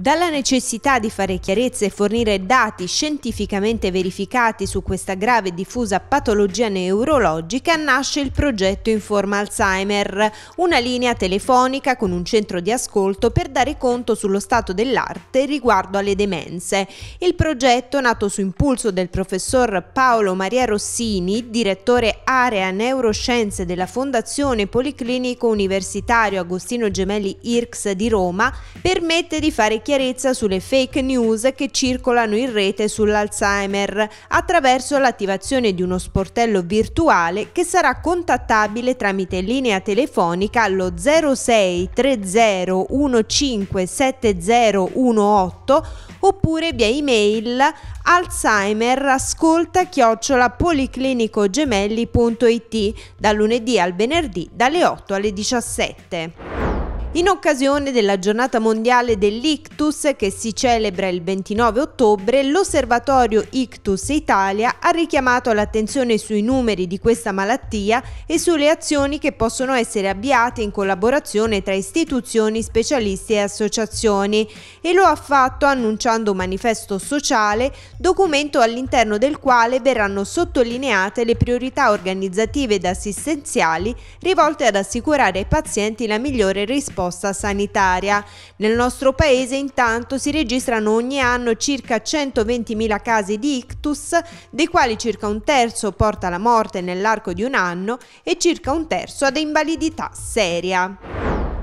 Dalla necessità di fare chiarezza e fornire dati scientificamente verificati su questa grave e diffusa patologia neurologica nasce il progetto Informa Alzheimer, una linea telefonica con un centro di ascolto per dare conto sullo stato dell'arte riguardo alle demenze. Il progetto, nato su impulso del professor Paolo Maria Rossini, direttore area neuroscienze della Fondazione Policlinico Universitario Agostino Gemelli IRCS di Roma, permette di fare chiarezza chiarezza sulle fake news che circolano in rete sull'Alzheimer attraverso l'attivazione di uno sportello virtuale che sarà contattabile tramite linea telefonica allo 06 30 15 7018 oppure via email alzheimer ascolta chiocciola policlinicogemelli.it da lunedì al venerdì dalle 8 alle 17 in occasione della giornata mondiale dell'Ictus che si celebra il 29 ottobre, l'osservatorio Ictus Italia ha richiamato l'attenzione sui numeri di questa malattia e sulle azioni che possono essere avviate in collaborazione tra istituzioni, specialisti e associazioni e lo ha fatto annunciando un manifesto sociale, documento all'interno del quale verranno sottolineate le priorità organizzative ed assistenziali rivolte ad assicurare ai pazienti la migliore risposta risposta sanitaria. Nel nostro paese intanto si registrano ogni anno circa 120.000 casi di ictus, dei quali circa un terzo porta alla morte nell'arco di un anno e circa un terzo ad invalidità seria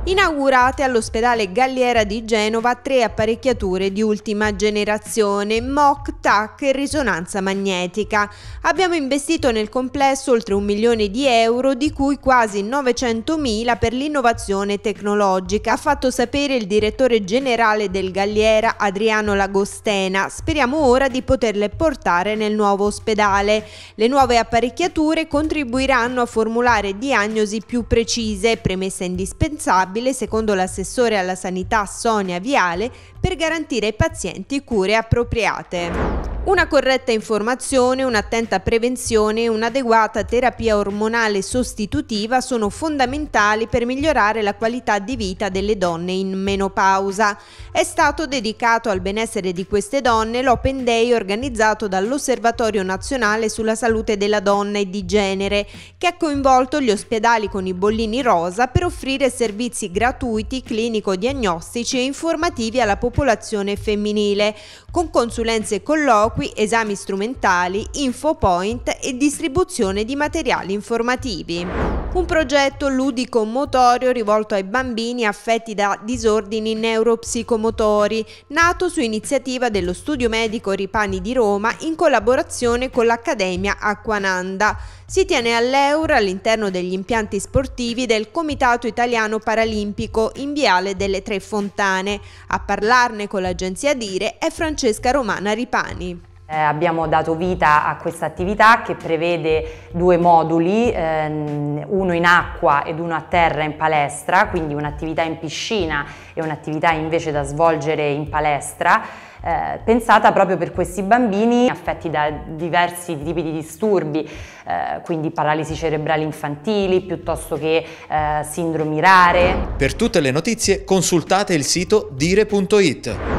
inaugurate all'ospedale Galliera di Genova tre apparecchiature di ultima generazione, MOC, TAC e risonanza magnetica. Abbiamo investito nel complesso oltre un milione di euro, di cui quasi 900 mila per l'innovazione tecnologica, ha fatto sapere il direttore generale del Galliera Adriano Lagostena. Speriamo ora di poterle portare nel nuovo ospedale. Le nuove apparecchiature contribuiranno a formulare diagnosi più precise, premessa indispensabile indispensabile, secondo l'assessore alla sanità Sonia Viale, per garantire ai pazienti cure appropriate. Una corretta informazione, un'attenta prevenzione e un'adeguata terapia ormonale sostitutiva sono fondamentali per migliorare la qualità di vita delle donne in menopausa. È stato dedicato al benessere di queste donne l'Open Day organizzato dall'Osservatorio Nazionale sulla Salute della Donna e di Genere, che ha coinvolto gli ospedali con i bollini rosa per offrire servizi gratuiti, clinico-diagnostici e informativi alla popolazione femminile, con consulenze e colloqui colloqui, esami strumentali, info point e distribuzione di materiali informativi un progetto ludico-motorio rivolto ai bambini affetti da disordini neuropsicomotori, nato su iniziativa dello studio medico Ripani di Roma in collaborazione con l'Accademia Acquananda. Si tiene all'Euro all'interno degli impianti sportivi del Comitato Italiano Paralimpico in Viale delle Tre Fontane. A parlarne con l'agenzia Dire è Francesca Romana Ripani. Eh, abbiamo dato vita a questa attività che prevede due moduli, ehm, uno in acqua ed uno a terra in palestra, quindi un'attività in piscina e un'attività invece da svolgere in palestra, eh, pensata proprio per questi bambini affetti da diversi tipi di disturbi, eh, quindi paralisi cerebrali infantili piuttosto che eh, sindromi rare. Per tutte le notizie consultate il sito dire.it.